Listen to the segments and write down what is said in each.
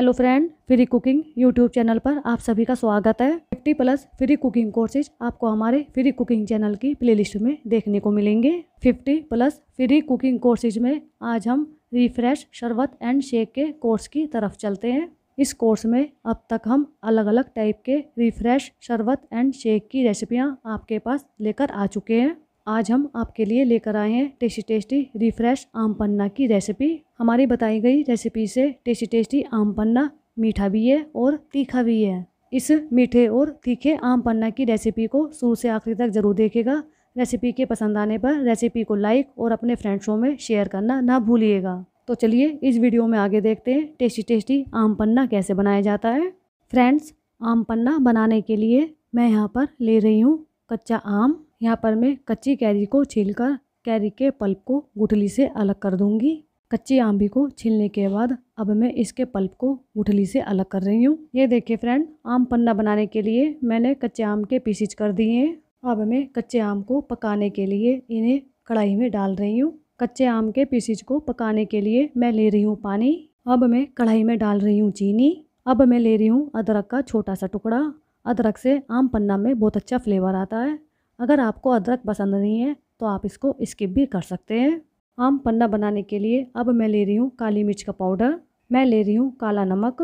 hello friend free cooking YouTube channel पर आप सभी का स्वागत है fifty plus free cooking courses आपको हमारे फ्री कुकिंग चैनल की प्लेलिस्ट में देखने को मिलेंगे fifty plus free cooking courses में आज हम रिफ्रेश शरबत एंड शेक के कोर्स की तरफ चलते हैं इस कोर्स में अब तक हम अलग अलग टाइप के रिफ्रेश शरबत एंड शेक की रेसिपियाँ आपके पास लेकर आ चुके हैं आज हम आपके लिए लेकर आए हैं टेस्टी टेस्टी रिफ्रेश आम पन्ना की रेसिपी हमारी बताई गई रेसिपी से टेस्टी टेस्टी आम पन्ना मीठा भी है और तीखा भी है इस मीठे और तीखे आम पन्ना की रेसिपी को शुरू से आखिरी तक ज़रूर देखेगा रेसिपी के पसंद आने पर रेसिपी को लाइक और अपने फ्रेंड्सों में शेयर करना ना भूलिएगा तो चलिए इस वीडियो में आगे देखते हैं टेस्टी टेस्टी आम पन्ना कैसे बनाया जाता है फ्रेंड्स आम पन्ना बनाने के लिए मैं यहाँ पर ले रही हूँ कच्चा आम यहाँ पर मैं कच्ची कैरी को छीलकर कैरी के पल्प को गुठली से अलग कर दूंगी कच्ची आम्बी को छीलने के बाद अब मैं इसके पल्प को गुठली से अलग कर रही हूँ ये देखिए फ्रेंड आम पन्ना बनाने के लिए मैंने कच्चे आम के पीसीज कर दिए हैं अब मैं कच्चे आम को पकाने के लिए इन्हें कढ़ाई में डाल रही हूँ कच्चे आम के पीसीज को पकाने के लिए मैं ले रही हूँ पानी अब मैं कढ़ाई में डाल रही हूँ चीनी अब मैं ले रही हूँ अदरक का छोटा सा टुकड़ा अदरक से आम पन्ना में बहुत अच्छा फ्लेवर आता है अगर आपको अदरक पसंद नहीं है तो आप इसको स्किप भी कर सकते हैं आम पन्ना बनाने के लिए अब मैं ले रही हूँ काली मिर्च का पाउडर मैं ले रही हूँ काला नमक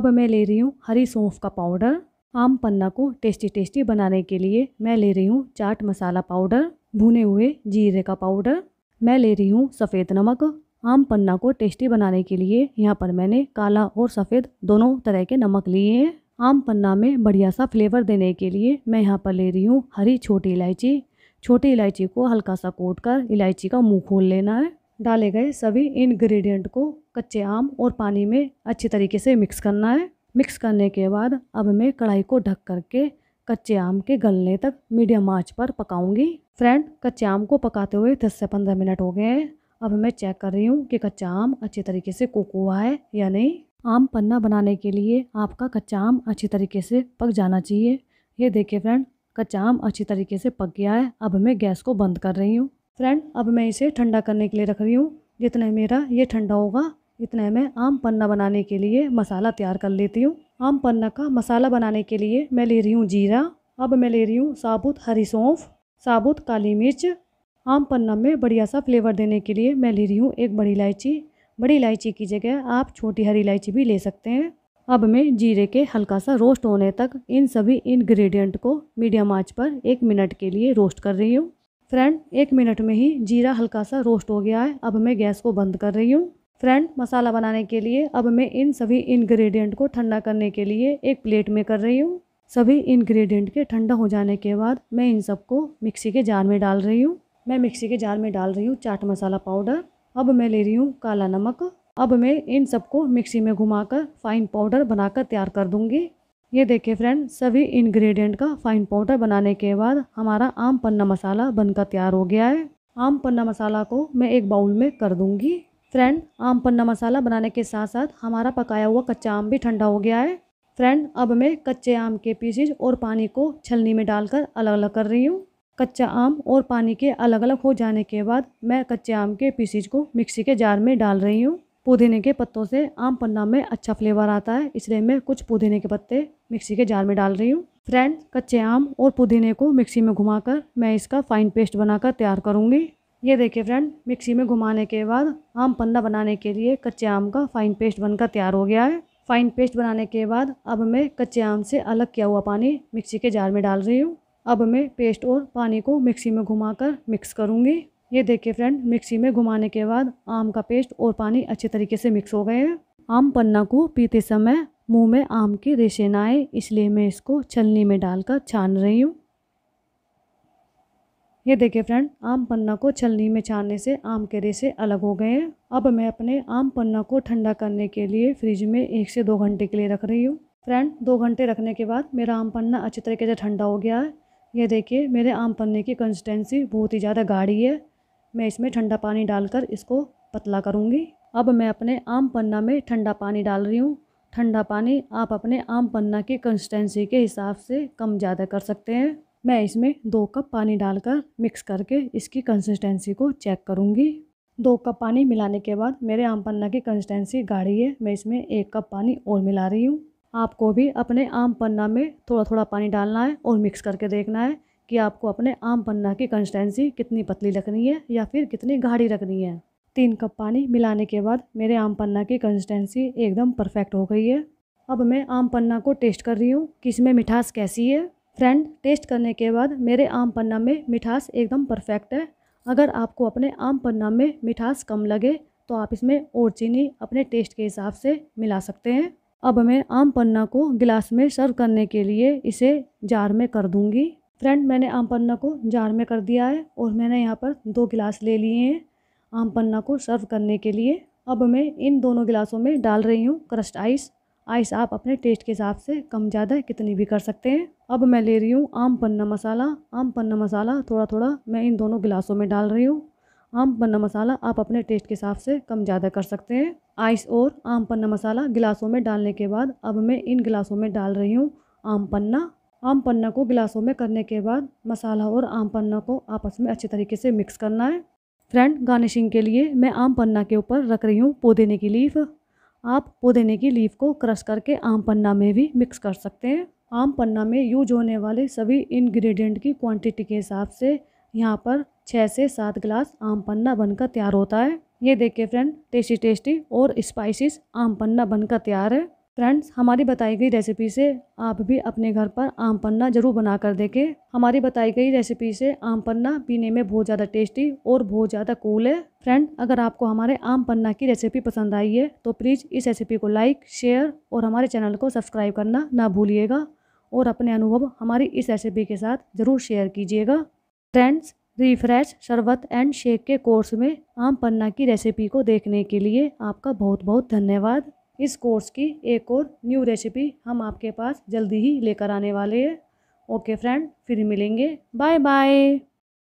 अब मैं ले रही हूँ हरी सौंफ का पाउडर आम पन्ना को टेस्टी टेस्टी बनाने के लिए मैं ले रही हूँ चाट मसाला पाउडर भुने हुए जीरे का पाउडर मैं ले रही हूँ सफ़ेद नमक आम पन्ना को टेस्टी बनाने के लिए यहाँ पर मैंने काला और सफ़ेद दोनों तरह के नमक लिए हैं आम पन्ना में बढ़िया सा फ्लेवर देने के लिए मैं यहाँ पर ले रही हूँ हरी छोटी इलायची छोटी इलायची को हल्का सा कोट कर इलायची का मुंह खोल लेना है डाले गए सभी इंग्रेडिएंट को कच्चे आम और पानी में अच्छी तरीके से मिक्स करना है मिक्स करने के बाद अब मैं कढ़ाई को ढक करके कच्चे आम के गलने तक मीडियम आँच पर पकाऊंगी फ्रेंड कच्चे आम को पकाते हुए दस से पंद्रह मिनट हो गए हैं अब मैं चेक कर रही हूँ कि कच्चा आम अच्छे तरीके से कुक हुआ है या नहीं आम पन्ना बनाने के लिए आपका कच्चा आम अच्छी तरीके से पक जाना चाहिए ये देखिए फ्रेंड कच्चा आम अच्छी तरीके से पक गया है अब मैं गैस को बंद कर रही हूँ फ्रेंड अब मैं इसे ठंडा करने के लिए रख रही हूँ जितना मेरा ये ठंडा होगा इतने मैं आम पन्ना बनाने के लिए मसाला तैयार कर लेती हूँ आम पन्ना का मसाला बनाने के लिए मैं ले रही हूँ जीरा अब मैं ले रही हूँ साबुत हरी सौंफ साबुत काली मिर्च आम पन्ना में बढ़िया सा फ्लेवर देने के लिए मैं ले रही हूँ एक बड़ी इलायची बड़ी इलायची की जगह आप छोटी हरी इलायची भी ले सकते हैं अब मैं जीरे के हल्का सा रोस्ट होने तक इन सभी इंग्रेडिएंट को मीडियम आंच पर एक मिनट के लिए रोस्ट कर रही हूँ फ्रेंड एक मिनट में ही जीरा हल्का सा रोस्ट हो गया है अब मैं गैस को बंद कर रही हूँ फ्रेंड मसाला बनाने के लिए अब मैं इन सभी इंग्रेडिएंट को ठंडा करने के लिए एक प्लेट में कर रही हूँ सभी इंग्रेडिएंट के ठंडा हो जाने के बाद मैं इन सबको मिक्सी के जार में डाल रही हूँ मैं मिक्सी के जार में डाल रही हूँ चाट मसाला पाउडर अब मैं ले रही हूँ काला नमक अब मैं इन सबको मिक्सी में घुमाकर फाइन पाउडर बनाकर तैयार कर दूंगी ये देखिए फ्रेंड सभी इंग्रेडिएंट का फाइन पाउडर बनाने के बाद हमारा आम पन्ना मसाला बनकर तैयार हो गया है आम पन्ना मसाला को मैं एक बाउल में कर दूंगी फ्रेंड आम पन्ना मसाला बनाने के साथ साथ हमारा पकाया हुआ कच्चा आम भी ठंडा हो गया है फ्रेंड अब मैं कच्चे आम के पीसेज और पानी को छलनी में डालकर अलग अलग कर रही हूँ कच्चा आम और पानी के अलग अलग हो जाने के बाद मैं कच्चे आम के पीसीज को मिक्सी के जार में डाल रही हूँ पुदीने के पत्तों से आम पन्ना में अच्छा फ्लेवर आता है इसलिए मैं कुछ पुदीने के पत्ते मिक्सी के जार में डाल रही हूँ फ्रेंड कच्चे आम और पुदीने को मिक्सी में घुमाकर मैं इसका फाइन पेस्ट बनाकर तैयार करूँगी ये देखिए फ्रेंड मिक्सी में घुमाने के बाद आम पन्ना बनाने के लिए कच्चे आम का फाइन पेस्ट बनकर तैयार हो गया है फाइन पेस्ट बनाने के बाद अब मैं कच्चे आम से अलग किया हुआ पानी मिक्सी के जार में डाल रही हूँ अब मैं पेस्ट और पानी को मिक्सी में घुमाकर मिक्स करूँगी ये देखिए फ्रेंड मिक्सी में घुमाने के बाद आम का पेस्ट और पानी अच्छे तरीके से मिक्स हो गए हैं आम पन्ना को पीते समय मुंह में आम के रेशे ना आए इसलिए मैं इसको छलनी में डालकर छान रही हूँ ये देखिए फ्रेंड आम पन्ना को छलनी में छानने से आम के रेशे अलग हो गए हैं अब मैं अपने आम पन्ना को ठंडा करने के लिए फ्रिज में एक से दो घंटे के लिए रख रही हूँ फ्रेंड दो घंटे रखने के बाद मेरा आम पन्ना अच्छे तरीके से ठंडा हो गया है ये देखिए मेरे आम पन्ने की कंसिस्टेंसी बहुत ही ज़्यादा गाढ़ी है मैं इसमें ठंडा पानी डालकर इसको पतला करूँगी अब मैं अपने आम पन्ना में ठंडा पानी डाल रही हूँ ठंडा पानी आप अपने आम पन्ना की कंसिस्टेंसी के हिसाब से कम ज़्यादा कर सकते हैं मैं इसमें दो कप पानी डालकर मिक्स करके इसकी कंसिस्टेंसी को चेक करूँगी दो कप पानी मिलाने के बाद मेरे आम पन्ना की कंसिस्टेंसी गाढ़ी है मैं इसमें एक कप पानी और मिला रही हूँ आपको भी अपने आम पन्ना में थोड़ा थोड़ा पानी डालना है और मिक्स करके देखना है कि आपको अपने आम पन्ना की कंसिस्टेंसी कितनी पतली रखनी है या फिर कितनी गाढ़ी रखनी है तीन कप पानी मिलाने के बाद मेरे आम पन्ना की कंसिस्टेंसी एकदम परफेक्ट हो गई है अब मैं आम पन्ना को टेस्ट कर रही हूँ कि इसमें मिठास कैसी है फ्रेंड टेस्ट करने के बाद मेरे आम पन्ना में मिठास एकदम परफेक्ट है अगर आपको अपने आम पन्ना में मिठास कम लगे तो आप इसमें और चीनी अपने टेस्ट के हिसाब से मिला सकते हैं अब मैं आम पन्ना को गिलास में सर्व करने के लिए इसे जार में कर दूंगी फ्रेंड मैंने आम पन्ना को जार में कर दिया है और मैंने यहाँ पर दो गिलास ले लिए हैं आम पन्ना को सर्व करने के लिए अब मैं इन दोनों गिलासों में डाल रही हूँ क्रस्ट आइस आइस आप अपने टेस्ट के हिसाब से कम ज़्यादा कितनी भी कर सकते हैं अब मैं ले रही हूँ आम पन्ना मसाला आम पन्ना मसाला थोड़ा थोड़ा मैं इन दोनों गिलासों में डाल रही हूँ आम पन्ना मसाला आप अपने टेस्ट के हिसाब से कम ज़्यादा कर सकते हैं आइस और आम पन्ना मसाला गिलासों में डालने के बाद अब मैं इन गिलासों में डाल रही हूँ आम पन्ना आम पन्ना को गिलासों में करने के बाद मसाला और आम पन्ना को आपस में अच्छे तरीके से मिक्स करना है फ्रेंड गार्निशिंग के लिए मैं आम पन्ना के ऊपर रख रही हूँ पुदीने की लीफ आप पुदीने की लीफ को क्रश करके आम पन्ना में भी मिक्स कर सकते हैं आम पन्ना में यूज होने वाले सभी इंग्रेडिएंट की क्वांटिटी के हिसाब से यहाँ पर छः से सात गिलास आम पन्ना बनकर तैयार होता है ये देखिए फ्रेंड टेस्टी टेस्टी और स्पाइसिस आम पन्ना बनकर तैयार है फ्रेंड्स हमारी बताई गई रेसिपी से आप भी अपने घर पर आम पन्ना जरूर बना कर देखें हमारी बताई गई रेसिपी से आम पन्ना पीने में बहुत ज़्यादा टेस्टी और बहुत ज़्यादा कूल है फ्रेंड अगर आपको हमारे आम पन्ना की रेसिपी पसंद आई है तो प्लीज़ इस रेसिपी को लाइक शेयर और हमारे चैनल को सब्सक्राइब करना ना भूलिएगा और अपने अनुभव हमारी इस रेसिपी के साथ ज़रूर शेयर कीजिएगा फ्रेंड्स रिफ्रेश शरबत एंड शेक के कोर्स में आम पन्ना की रेसिपी को देखने के लिए आपका बहुत बहुत धन्यवाद इस कोर्स की एक और न्यू रेसिपी हम आपके पास जल्दी ही लेकर आने वाले हैं ओके फ्रेंड फिर मिलेंगे बाय बाय